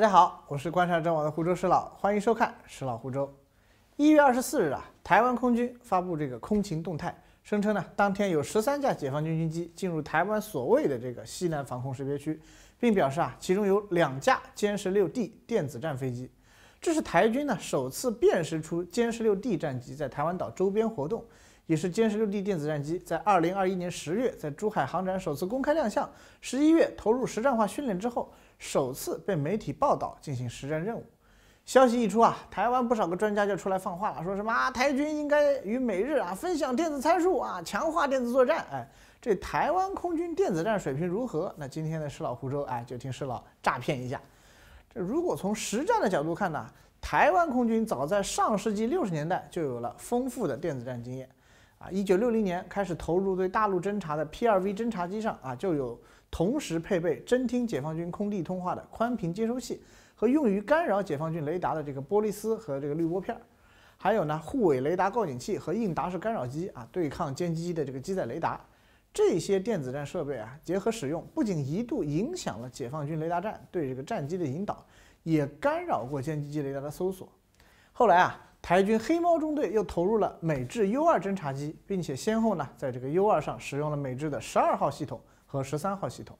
大家好，我是观察者网的湖州石老，欢迎收看石老湖州。一月二十四日啊，台湾空军发布这个空情动态，声称呢，当天有十三架解放军军机进入台湾所谓的这个西南防空识别区，并表示啊，其中有两架歼十六 D 电子战飞机。这是台军呢首次辨识出歼十六 D 战机在台湾岛周边活动，也是歼十六 D 电子战机在二零二一年十月在珠海航展首次公开亮相，十一月投入实战化训练之后。首次被媒体报道进行实战任务，消息一出啊，台湾不少个专家就出来放话了，说什么啊，台军应该与美日啊分享电子参数啊，强化电子作战。哎，这台湾空军电子战水平如何？那今天的施老湖州哎，就听施老诈骗一下。这如果从实战的角度看呢，台湾空军早在上世纪六十年代就有了丰富的电子战经验。啊，一九六零年开始投入对大陆侦察的 P 二 V 侦察机上啊，就有。同时配备侦听解放军空地通话的宽频接收器和用于干扰解放军雷达的这个玻璃丝和这个滤波片儿，还有呢护尾雷达告警器和应答式干扰机啊，对抗歼击机的这个机载雷达，这些电子战设备啊，结合使用，不仅一度影响了解放军雷达站对这个战机的引导，也干扰过歼击机雷达的搜索。后来啊，台军黑猫中队又投入了美制 U 二侦察机，并且先后呢在这个 U 二上使用了美制的十二号系统。和十三号系统，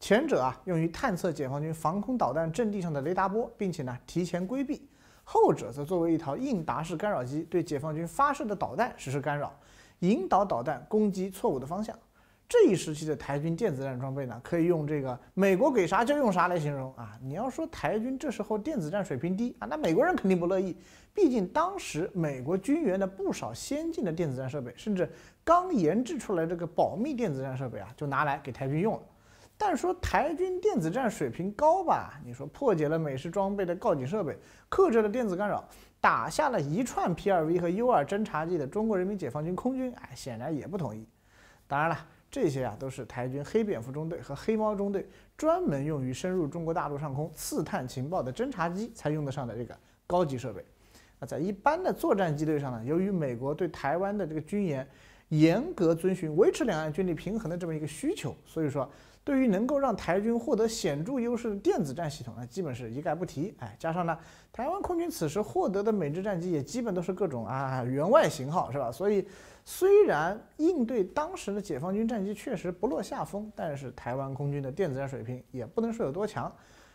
前者啊用于探测解放军防空导弹阵地上的雷达波，并且呢提前规避；后者则作为一套应答式干扰机，对解放军发射的导弹实施干扰，引导导弹攻击错误的方向。这一时期的台军电子战装备呢，可以用这个“美国给啥就用啥”来形容啊！你要说台军这时候电子战水平低啊，那美国人肯定不乐意，毕竟当时美国军援的不少先进的电子战设备，甚至。刚研制出来这个保密电子战设备啊，就拿来给台军用了。但说台军电子战水平高吧，你说破解了美式装备的告警设备，克制了电子干扰，打下了一串 P 二 V 和 U 二侦察机的中国人民解放军空军，哎，显然也不同意。当然了，这些啊都是台军黑蝙蝠中队和黑猫中队专门用于深入中国大陆上空刺探情报的侦察机才用得上的这个高级设备。那在一般的作战机队上呢，由于美国对台湾的这个军演。严格遵循维持两岸军力平衡的这么一个需求，所以说对于能够让台军获得显著优势的电子战系统呢，基本是一概不提。哎，加上呢，台湾空军此时获得的美制战机也基本都是各种啊员外型号，是吧？所以虽然应对当时的解放军战机确实不落下风，但是台湾空军的电子战水平也不能说有多强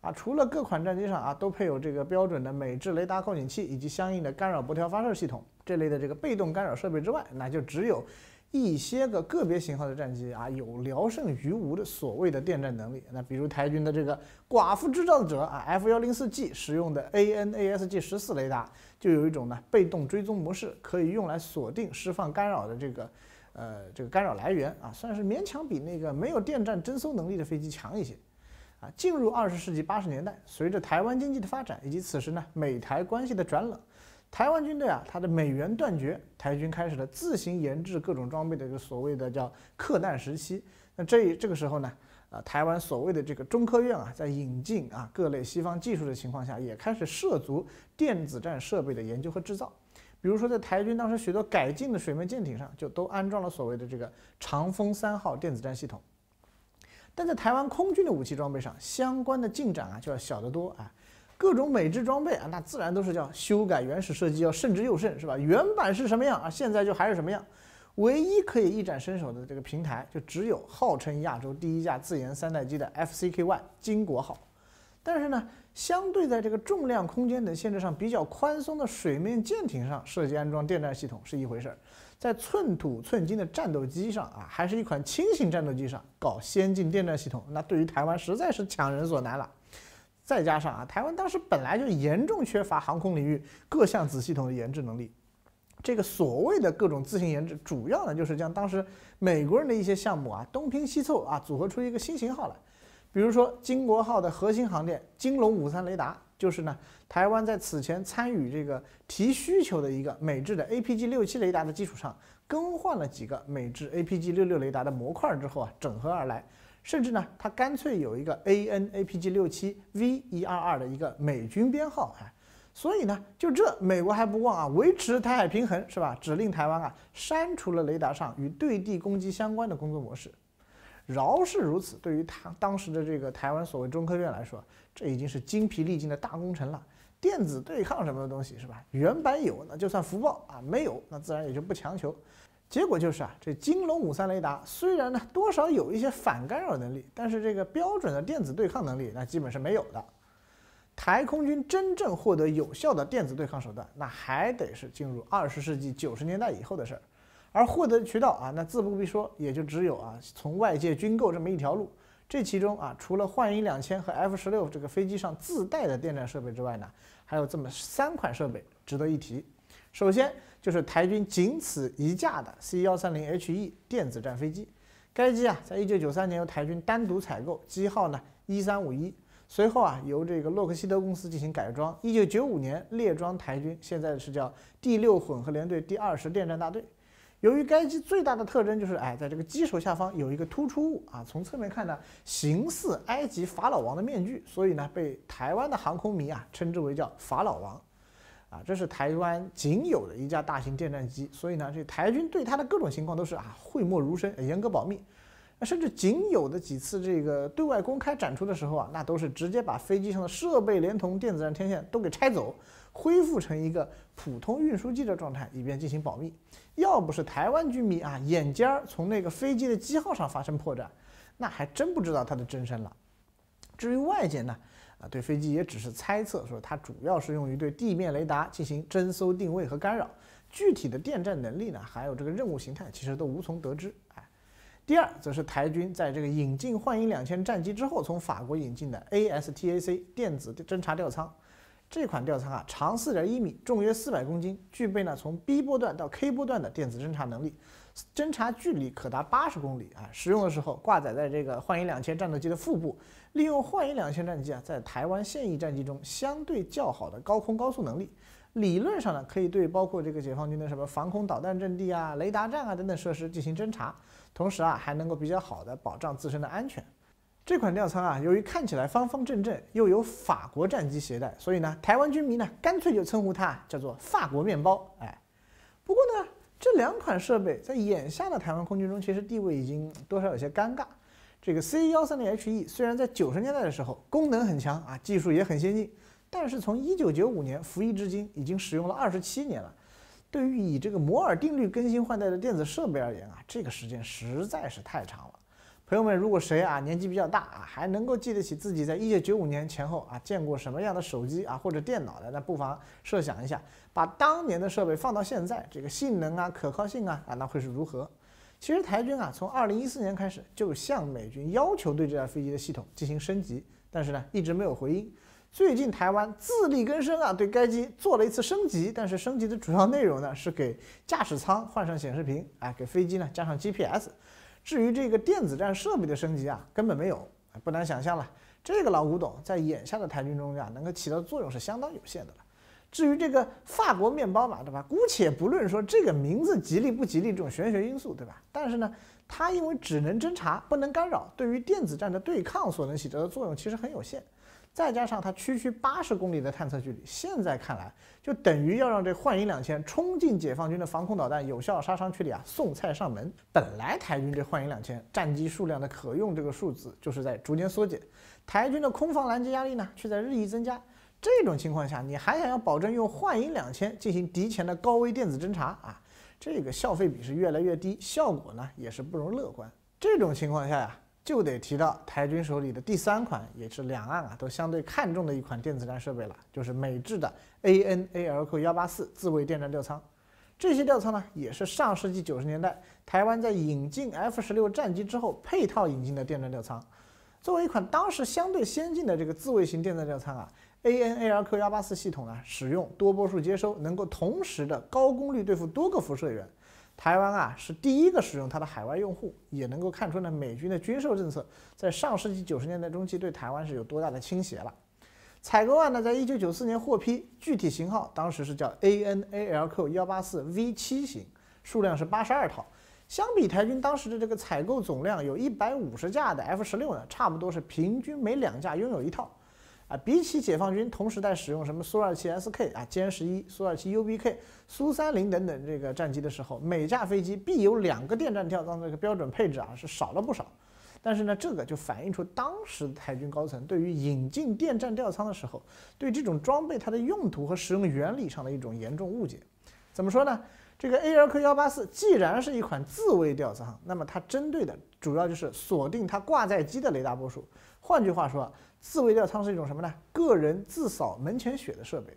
啊。除了各款战机上啊都配有这个标准的美制雷达告警器以及相应的干扰波条发射系统。这类的这个被动干扰设备之外，那就只有一些个个别型号的战机啊，有聊胜于无的所谓的电战能力。那比如台军的这个“寡妇制造者”啊，F-104G 使用的 AN/ASG-14 雷达，就有一种呢被动追踪模式，可以用来锁定释放干扰的这个呃这个干扰来源啊，算是勉强比那个没有电战侦搜能力的飞机强一些。啊，进入二十世纪八十年代，随着台湾经济的发展，以及此时呢美台关系的转冷。台湾军队啊，它的美元断绝，台军开始了自行研制各种装备的一个所谓的叫“克难时期”。那这这个时候呢，呃，台湾所谓的这个中科院啊，在引进啊各类西方技术的情况下，也开始涉足电子战设备的研究和制造。比如说，在台军当时许多改进的水面舰艇上，就都安装了所谓的这个“长风三号”电子战系统。但在台湾空军的武器装备上，相关的进展啊，就要小得多啊。各种美制装备啊，那自然都是叫修改原始设计，要慎之又慎，是吧？原版是什么样啊，现在就还是什么样。唯一可以一展身手的这个平台，就只有号称亚洲第一架自研三代机的 FCKY 金国号。但是呢，相对在这个重量、空间等限制上比较宽松的水面舰艇上设计安装电站系统是一回事儿，在寸土寸金的战斗机上啊，还是一款轻型战斗机上搞先进电站系统，那对于台湾实在是强人所难了。再加上啊，台湾当时本来就严重缺乏航空领域各项子系统的研制能力，这个所谓的各种自行研制，主要呢就是将当时美国人的一些项目啊东拼西凑啊组合出一个新型号来，比如说“金国号”的核心航电“金龙五三”雷达，就是呢台湾在此前参与这个提需求的一个美制的 APG 六七雷达的基础上，更换了几个美制 APG 六六雷达的模块之后啊，整合而来。甚至呢，它干脆有一个 ANAPG 六七 V 一二二的一个美军编号，啊。所以呢，就这，美国还不忘啊，维持台海平衡是吧？指令台湾啊，删除了雷达上与对地攻击相关的工作模式。饶是如此，对于他当时的这个台湾所谓中科院来说，这已经是精疲力尽的大工程了。电子对抗什么的东西是吧？原版有那就算福报啊；没有，那自然也就不强求。结果就是啊，这金龙五三雷达虽然呢多少有一些反干扰能力，但是这个标准的电子对抗能力那基本是没有的。台空军真正获得有效的电子对抗手段，那还得是进入二十世纪九十年代以后的事儿。而获得渠道啊，那自不必说，也就只有啊从外界军购这么一条路。这其中啊，除了幻影两千和 F 十六这个飞机上自带的电站设备之外呢，还有这么三款设备值得一提。首先，就是台军仅此一架的 C 幺三零 HE 电子战飞机，该机啊，在一九九三年由台军单独采购，机号呢一三五一，随后啊由这个洛克希德公司进行改装，一九九五年列装台军，现在是叫第六混合联队第二十电战大队。由于该机最大的特征就是哎，在这个机首下方有一个突出物啊，从侧面看呢，形似埃及法老王的面具，所以呢，被台湾的航空迷啊称之为叫法老王。啊，这是台湾仅有的一架大型电战机，所以呢，这台军对它的各种情况都是啊讳莫如深，严格保密。那甚至仅有的几次这个对外公开展出的时候啊，那都是直接把飞机上的设备连同电子战天线都给拆走，恢复成一个普通运输机的状态，以便进行保密。要不是台湾军迷啊眼尖儿，从那个飞机的机号上发生破绽，那还真不知道它的真身了。至于外界呢，啊，对飞机也只是猜测，说它主要是用于对地面雷达进行侦搜、定位和干扰，具体的电战能力呢，还有这个任务形态，其实都无从得知。哎，第二则是台军在这个引进幻影两千战机之后，从法国引进的 ASTAC 电子侦察吊舱，这款吊舱啊，长四点一米，重约四百公斤，具备呢从 B 波段到 K 波段的电子侦察能力。侦察距离可达八十公里啊！使用的时候挂载在这个幻影两千战斗机的腹部，利用幻影两千战机啊，在台湾现役战机中相对较好的高空高速能力，理论上呢，可以对包括这个解放军的什么防空导弹阵地啊、雷达站啊等等设施进行侦察，同时啊，还能够比较好的保障自身的安全。这款吊舱啊，由于看起来方方正正，又有法国战机携带，所以呢，台湾军迷呢，干脆就称呼它叫做“法国面包”。哎，不过呢。这两款设备在眼下的台湾空军中，其实地位已经多少有些尴尬。这个 C 幺三零 HE 虽然在九十年代的时候功能很强啊，技术也很先进，但是从一九九五年服役至今，已经使用了二十七年了。对于以这个摩尔定律更新换代的电子设备而言啊，这个时间实在是太长了。朋友们，如果谁啊年纪比较大啊，还能够记得起自己在一九九五年前后啊见过什么样的手机啊或者电脑的，那不妨设想一下，把当年的设备放到现在，这个性能啊可靠性啊啊那会是如何？其实台军啊从二零一四年开始就向美军要求对这架飞机的系统进行升级，但是呢一直没有回音。最近台湾自力更生啊，对该机做了一次升级，但是升级的主要内容呢是给驾驶舱换上显示屏啊，给飞机呢加上 GPS。至于这个电子战设备的升级啊，根本没有，不难想象了。这个老古董在眼下的台军中啊，能够起到作用是相当有限的了。至于这个法国面包嘛，对吧？姑且不论说这个名字吉利不吉利这种玄学因素，对吧？但是呢，它因为只能侦察不能干扰，对于电子战的对抗所能起到的作用其实很有限。再加上它区区八十公里的探测距离，现在看来就等于要让这幻影两千冲进解放军的防空导弹有效杀伤区里啊，送菜上门。本来台军这幻影两千战机数量的可用这个数字就是在逐渐缩减，台军的空防拦截压力呢却在日益增加。这种情况下，你还想要保证用幻影两千进行敌前的高危电子侦察啊，这个消费比是越来越低，效果呢也是不容乐观。这种情况下呀。就得提到台军手里的第三款，也是两岸啊都相对看重的一款电子战设备了，就是美制的 ANALQ184 自卫电战吊舱。这些吊舱呢，也是上世纪九十年代台湾在引进 F16 战机之后配套引进的电战吊舱。作为一款当时相对先进的这个自卫型电子吊舱啊，ANALQ184 系统呢，使用多波束接收，能够同时的高功率对付多个辐射源。台湾啊，是第一个使用它的海外用户，也能够看出呢，美军的军售政策在上世纪九十年代中期对台湾是有多大的倾斜了。采购案呢，在一九九四年获批，具体型号当时是叫 ANALQ 幺八四 V 七型，数量是八十二套。相比台军当时的这个采购总量，有一百五十架的 F 十六呢，差不多是平均每两架拥有一套。啊，比起解放军同时在使用什么苏二七 SK 啊、歼十一、苏二七 UBK、苏三零等等这个战机的时候，每架飞机必有两个电站吊舱这个标准配置啊，是少了不少。但是呢，这个就反映出当时台军高层对于引进电站吊舱的时候，对这种装备它的用途和使用原理上的一种严重误解。怎么说呢？这个 ARK 幺八四既然是一款自卫吊舱，那么它针对的主要就是锁定它挂载机的雷达波束。换句话说，自卫吊舱是一种什么呢？个人自扫门前雪的设备。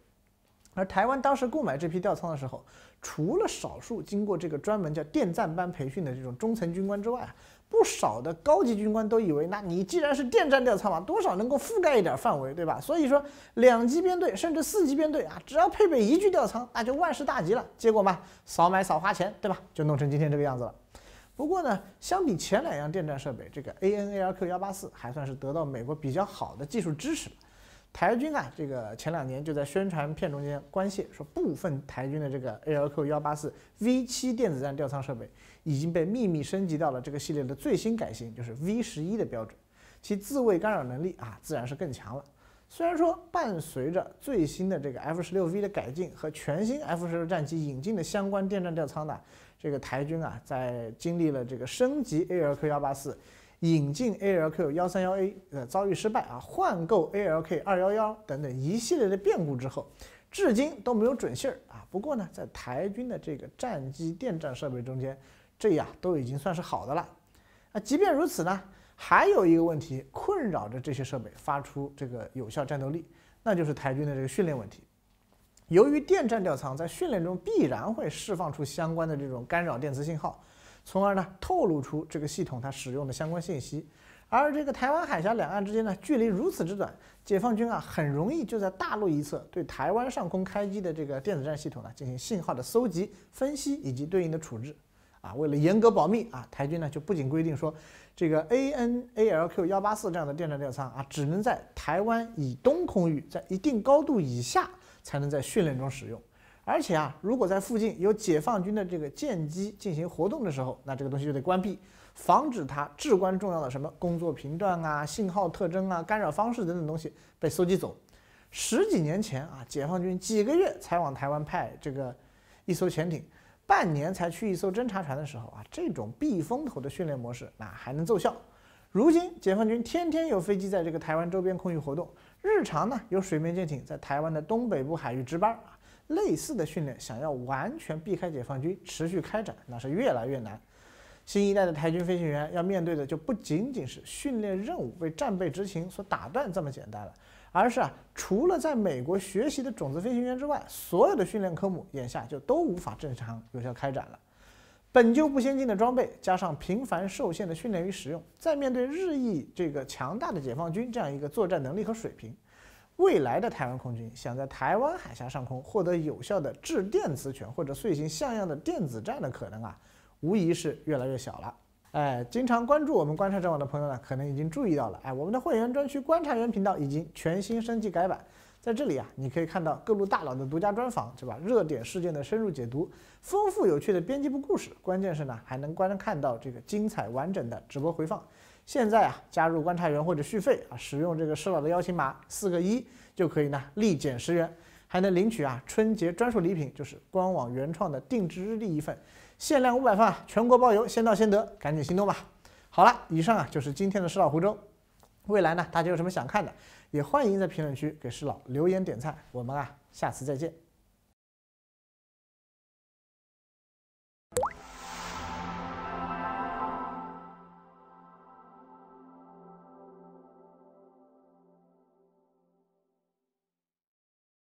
而台湾当时购买这批吊舱的时候，除了少数经过这个专门叫电战班培训的这种中层军官之外，不少的高级军官都以为，那你既然是电站吊舱嘛，多少能够覆盖一点范围，对吧？所以说两级编队甚至四级编队啊，只要配备一句吊舱，那就万事大吉了。结果嘛，少买少花钱，对吧？就弄成今天这个样子了。不过呢，相比前两样电站设备，这个 ANALQ 幺八四还算是得到美国比较好的技术支持。台军啊，这个前两年就在宣传片中间官宣说，部分台军的这个 ALQ 幺八四 V 七电子战吊舱设备。已经被秘密升级到了这个系列的最新改型，就是 V 十一的标准，其自卫干扰能力啊自然是更强了。虽然说伴随着最新的这个 F 十六 V 的改进和全新 F 十六战机引进的相关电站吊舱呢，这个台军啊在经历了这个升级 ALQ 幺八四、引进 ALQ 幺三幺 A 的遭遇失败啊、换购 ALK 二幺幺等等一系列的变故之后，至今都没有准信儿啊。不过呢，在台军的这个战机电站设备中间，这呀都已经算是好的了，那即便如此呢，还有一个问题困扰着这些设备发出这个有效战斗力，那就是台军的这个训练问题。由于电站吊舱在训练中必然会释放出相关的这种干扰电磁信号，从而呢透露出这个系统它使用的相关信息。而这个台湾海峡两岸之间呢距离如此之短，解放军啊很容易就在大陆一侧对台湾上空开机的这个电子战系统呢进行信号的搜集、分析以及对应的处置。啊，为了严格保密啊，台军呢就不仅规定说，这个 ANALQ 幺八四这样的电站吊舱啊，只能在台湾以东空域，在一定高度以下才能在训练中使用，而且啊，如果在附近有解放军的这个舰机进行活动的时候，那这个东西就得关闭，防止它至关重要的什么工作频段啊、信号特征啊、干扰方式等等东西被搜集走。十几年前啊，解放军几个月才往台湾派这个一艘潜艇。半年才去一艘侦察船的时候啊，这种避风头的训练模式那还能奏效。如今解放军天天有飞机在这个台湾周边空域活动，日常呢有水面舰艇在台湾的东北部海域值班啊，类似的训练想要完全避开解放军持续开展，那是越来越难。新一代的台军飞行员要面对的就不仅仅是训练任务被战备执勤所打断这么简单了。而是啊，除了在美国学习的种子飞行员之外，所有的训练科目眼下就都无法正常有效开展了。本就不先进的装备，加上频繁受限的训练与使用，在面对日益这个强大的解放军这样一个作战能力和水平，未来的台湾空军想在台湾海峡上空获得有效的制电磁权或者遂行像样的电子战的可能啊，无疑是越来越小了。哎，经常关注我们观察者网的朋友呢，可能已经注意到了。哎，我们的会员专区观察员频道已经全新升级改版，在这里啊，你可以看到各路大佬的独家专访，对吧？热点事件的深入解读，丰富有趣的编辑部故事，关键是呢，还能观看到这个精彩完整的直播回放。现在啊，加入观察员或者续费啊，使用这个施老的邀请码四个一，就可以呢，立减十元。还能领取啊春节专属礼品，就是官网原创的定制日历一份，限量五百份，啊，全国包邮，先到先得，赶紧行动吧！好了，以上啊就是今天的施老湖州。未来呢，大家有什么想看的，也欢迎在评论区给施老留言点菜。我们啊，下次再见。